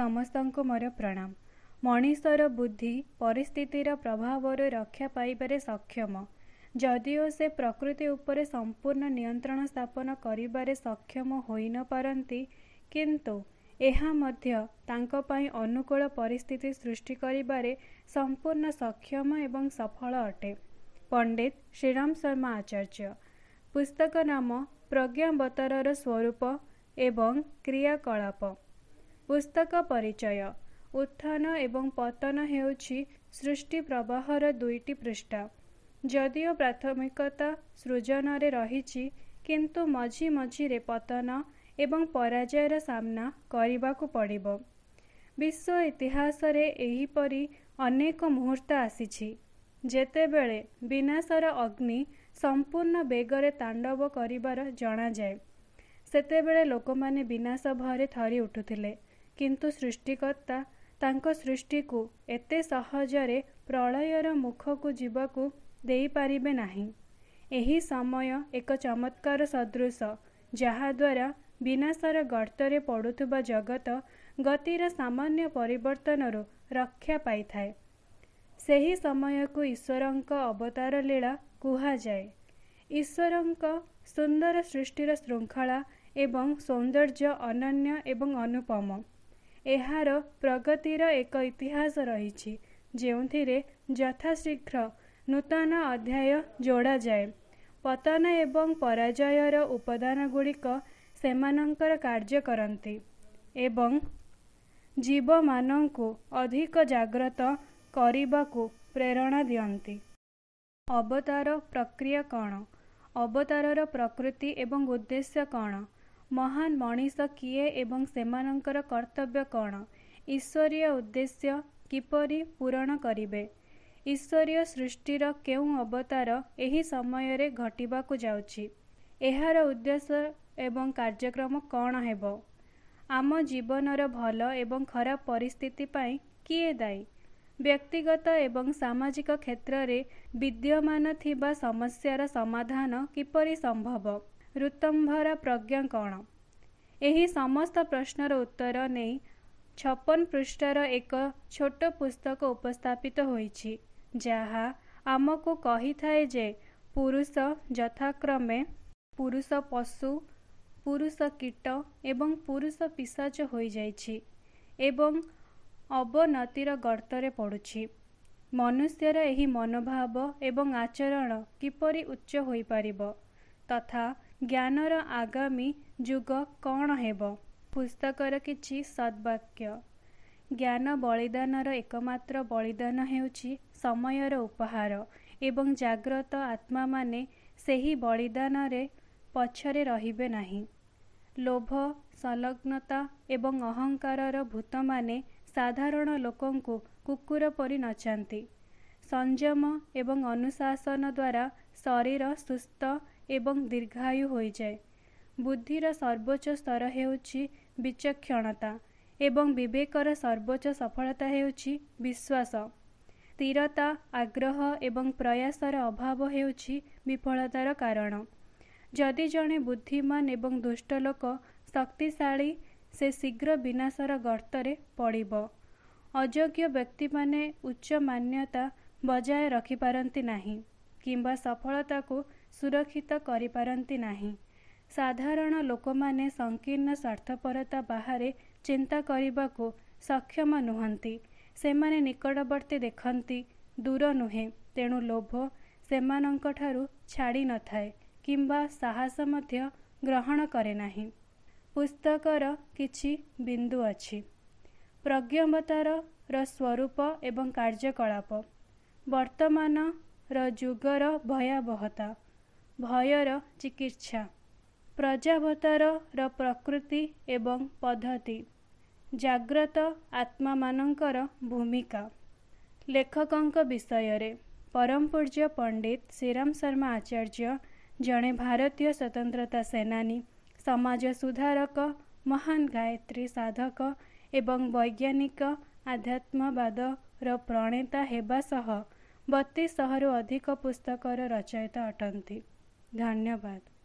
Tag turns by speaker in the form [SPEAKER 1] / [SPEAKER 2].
[SPEAKER 1] ସମସ୍ତଙ୍କୁ ମୋର ପ୍ରଣାମ ମଣିଷର ବୁଦ୍ଧି ପରିସ୍ଥିତିର ପ୍ରଭାବରୁ ରକ୍ଷା ପାଇବାରେ ସକ୍ଷମ ଯଦିଓ ସେ ପ୍ରକୃତି ଉପରେ ସମ୍ପୂର୍ଣ୍ଣ ନିୟନ୍ତ୍ରଣ ସ୍ଥାପନ କରିବାରେ ସକ୍ଷମ ହୋଇନପାରନ୍ତି କିନ୍ତୁ ଏହା ମଧ୍ୟ ତାଙ୍କ ପାଇଁ ଅନୁକୂଳ ପରିସ୍ଥିତି ସୃଷ୍ଟି କରିବାରେ ସମ୍ପୂର୍ଣ୍ଣ ସକ୍ଷମ ଏବଂ ସଫଳ ଅଟେ ପଣ୍ଡିତ ଶ୍ରୀରାମ ଶର୍ମା ଆଚାର୍ଯ୍ୟ ପୁସ୍ତକ ନାମ ପ୍ରଜ୍ଞାବତାରର ସ୍ୱରୂପ ଏବଂ କ୍ରିୟାକଳାପ ପୁସ୍ତକ ପରିଚୟ ଉତ୍ଥାନ ଏବଂ ପତନ ହେଉଛି ସୃଷ୍ଟି ପ୍ରବାହର ଦୁଇଟି ପୃଷ୍ଠା ଯଦିଓ ପ୍ରାଥମିକତା ସୃଜନରେ ରହିଛି କିନ୍ତୁ ମଝି ମଝିରେ ପତନ ଏବଂ ପରାଜୟର ସାମ୍ନା କରିବାକୁ ପଡ଼ିବ ବିଶ୍ୱ ଇତିହାସରେ ଏହିପରି ଅନେକ ମୁହୂର୍ତ୍ତ ଆସିଛି ଯେତେବେଳେ ବିନାଶର ଅଗ୍ନି ସମ୍ପୂର୍ଣ୍ଣ ବେଗରେ ତାଣ୍ଡବ କରିବାର ଜଣାଯାଏ ସେତେବେଳେ ଲୋକମାନେ ବିନାଶ ଭୟରେ ଥରି ଉଠୁଥିଲେ କିନ୍ତୁ ସୃଷ୍ଟିକର୍ତ୍ତା ତାଙ୍କ ସୃଷ୍ଟିକୁ ଏତେ ସହଜରେ ପ୍ରଳୟର ମୁଖକୁ ଯିବାକୁ ଦେଇପାରିବେ ନାହିଁ ଏହି ସମୟ ଏକ ଚମତ୍କାର ସଦୃଶ ଯାହାଦ୍ୱାରା ବିନାଶର ଗର୍ତ୍ତରେ ପଡ଼ୁଥିବା ଜଗତ ଗତିର ସାମାନ୍ୟ ପରିବର୍ତ୍ତନରୁ ରକ୍ଷା ପାଇଥାଏ ସେହି ସମୟକୁ ଈଶ୍ୱରଙ୍କ ଅବତାର ଲୀଳା କୁହାଯାଏ ଈଶ୍ୱରଙ୍କ ସୁନ୍ଦର ସୃଷ୍ଟିର ଶୃଙ୍ଖଳା ଏବଂ ସୌନ୍ଦର୍ଯ୍ୟ ଅନନ୍ୟ ଏବଂ ଅନୁପମ ଏହାର ପ୍ରଗତିର ଏକ ଇତିହାସ ରହିଛି ଯେଉଁଥିରେ ଯଥାଶୀଘ୍ର ନୂତନ ଅଧ୍ୟାୟ ଯୋଡ଼ାଯାଏ ପତନ ଏବଂ ପରାଜୟର ଗୁଡ଼ିକ ସେମାନଙ୍କର କାର୍ଯ୍ୟ କରନ୍ତି ଏବଂ ଜୀବମାନଙ୍କୁ ଅଧିକ ଜାଗ୍ରତ କରିବାକୁ ପ୍ରେରଣା ଦିଅନ୍ତି ଅବତାର ପ୍ରକ୍ରିୟା କ'ଣ ଅବତାରର ପ୍ରକୃତି ଏବଂ ଉଦ୍ଦେଶ୍ୟ କ'ଣ ମହାନ ମଣିଷ କିଏ ଏବଂ ସେମାନଙ୍କର କର୍ତ୍ତବ୍ୟ କ'ଣ ଈଶ୍ୱରୀୟ ଉଦ୍ଦେଶ୍ୟ କିପରି ପୂରଣ କରିବେ ଈଶ୍ୱରୀୟ ସୃଷ୍ଟିର କେଉଁ ଅବତାର ଏହି ସମୟରେ ଘଟିବାକୁ ଯାଉଛି ଏହାର ଉଦ୍ଦେଶ୍ୟ ଏବଂ କାର୍ଯ୍ୟକ୍ରମ କ'ଣ ହେବ ଆମ ଜୀବନର ଭଲ ଏବଂ ଖରାପ ପରିସ୍ଥିତି ପାଇଁ କିଏ ଦାୟୀ ବ୍ୟକ୍ତିଗତ ଏବଂ ସାମାଜିକ କ୍ଷେତ୍ରରେ ବିଦ୍ୟମାନ ଥିବା ସମସ୍ୟାର ସମାଧାନ କିପରି ସମ୍ଭବ ଋତମ୍ଭର ପ୍ରଜ୍ଞା କ'ଣ ଏହି ସମସ୍ତ ପ୍ରଶ୍ନର ଉତ୍ତର ନେଇ ଛପନ ପୃଷ୍ଠାର ଏକ ଛୋଟ ପୁସ୍ତକ ଉପସ୍ଥାପିତ ହୋଇଛି ଯାହା ଆମକୁ କହିଥାଏ ଯେ ପୁରୁଷ ଯଥାକ୍ରମେ ପୁରୁଷ ପଶୁ ପୁରୁଷ କୀଟ ଏବଂ ପୁରୁଷ ପିସାଚ ହୋଇଯାଇଛି ଏବଂ ଅବନତିର ଗର୍ତ୍ତରେ ପଡ଼ୁଛି ମନୁଷ୍ୟର ଏହି ମନୋଭାବ ଏବଂ ଆଚରଣ କିପରି ଉଚ୍ଚ ହୋଇପାରିବ ତଥା ଜ୍ଞାନର ଆଗାମୀ ଯୁଗ କ'ଣ ହେବ ପୁସ୍ତକର କିଛି ସଦ୍ବାକ୍ୟ ଜ୍ଞାନ ବଳିଦାନର ଏକମାତ୍ର ବଳିଦାନ ହେଉଛି ସମୟର ଉପହାର ଏବଂ ଜାଗ୍ରତ ଆତ୍ମାମାନେ ସେହି ବଳିଦାନରେ ପଛରେ ରହିବେ ନାହିଁ ଲୋଭ ସଂଲଗ୍ନତା ଏବଂ ଅହଙ୍କାରର ଭୂତମାନେ ସାଧାରଣ ଲୋକଙ୍କୁ କୁକୁର ପରି ନଚାନ୍ତି ସଂଯମ ଏବଂ ଅନୁଶାସନ ଦ୍ୱାରା ଶରୀର ସୁସ୍ଥ ଏବଂ ଦୀର୍ଘାୟୁ ହୋଇଯାଏ ବୁଦ୍ଧିର ସର୍ବୋଚ୍ଚ ସ୍ତର ହେଉଛି ବିଚକ୍ଷଣତା ଏବଂ ବିବେକର ସର୍ବୋଚ୍ଚ ସଫଳତା ହେଉଛି ବିଶ୍ୱାସ ସ୍ଥିରତା ଆଗ୍ରହ ଏବଂ ପ୍ରୟାସର ଅଭାବ ହେଉଛି ବିଫଳତାର କାରଣ ଯଦି ଜଣେ ବୁଦ୍ଧିମାନ ଏବଂ ଦୁଷ୍ଟ ଲୋକ ଶକ୍ତିଶାଳୀ ସେ ଶୀଘ୍ର ବିନାଶର ଗର୍ତ୍ତରେ ପଡ଼ିବ ଅଯୋଗ୍ୟ ବ୍ୟକ୍ତିମାନେ ଉଚ୍ଚ ମାନ୍ୟତା ବଜାୟ ରଖିପାରନ୍ତି ନାହିଁ କିମ୍ବା ସଫଳତାକୁ ସୁରକ୍ଷିତ କରିପାରନ୍ତି ନାହିଁ ସାଧାରଣ ଲୋକମାନେ ସଂକୀର୍ଣ୍ଣ ସ୍ୱାର୍ଥପରତା ବାହାରେ ଚିନ୍ତା କରିବାକୁ ସକ୍ଷମ ନୁହନ୍ତି ସେମାନେ ନିକଟବର୍ତ୍ତୀ ଦେଖନ୍ତି ଦୂର ନୁହେଁ ତେଣୁ ଲୋଭ ସେମାନଙ୍କଠାରୁ ଛାଡ଼ି ନଥାଏ କିମ୍ବା ସାହସ ମଧ୍ୟ ଗ୍ରହଣ କରେ ନାହିଁ ପୁସ୍ତକର କିଛି ବିନ୍ଦୁ ଅଛି ପ୍ରଜ୍ଞବତାରର ସ୍ୱରୂପ ଏବଂ କାର୍ଯ୍ୟକଳାପ ବର୍ତ୍ତମାନର ଯୁଗର ଭୟାବହତା भयर चिकित्सा प्रजावतार र प्रकृति एवं पद्धति जाग्रत आत्मा म भूमिका विषय विषयले परमपूर्ज्य पण्डित श्रीरम शर्मा आचार्य जन भारतीय स्वतन्त्रता सेनानी सुधारक, महान गायत्री साधक एवं वैज्ञानिक आध्यात्मवाद र प्रणेता हेसह बत्तिस रु अधिक पुस्तक रचयिता अटा धन्यवाद